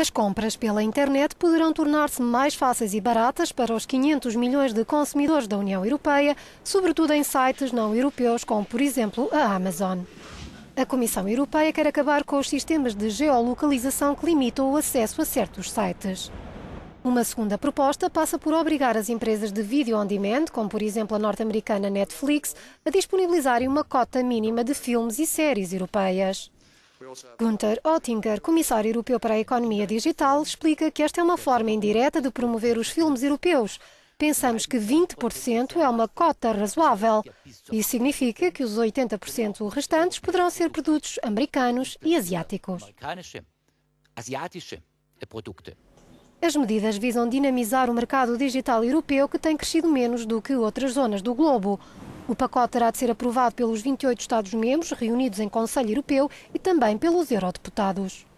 As compras pela internet poderão tornar-se mais fáceis e baratas para os 500 milhões de consumidores da União Europeia, sobretudo em sites não europeus, como por exemplo a Amazon. A Comissão Europeia quer acabar com os sistemas de geolocalização que limitam o acesso a certos sites. Uma segunda proposta passa por obrigar as empresas de vídeo on demand, como por exemplo a norte-americana Netflix, a disponibilizarem uma cota mínima de filmes e séries europeias. Gunther Oettinger, comissário europeu para a economia digital, explica que esta é uma forma indireta de promover os filmes europeus. Pensamos que 20% é uma cota razoável. Isso significa que os 80% restantes poderão ser produtos americanos e asiáticos. As medidas visam dinamizar o mercado digital europeu, que tem crescido menos do que outras zonas do globo. O pacote terá de ser aprovado pelos 28 Estados-membros reunidos em Conselho Europeu e também pelos eurodeputados.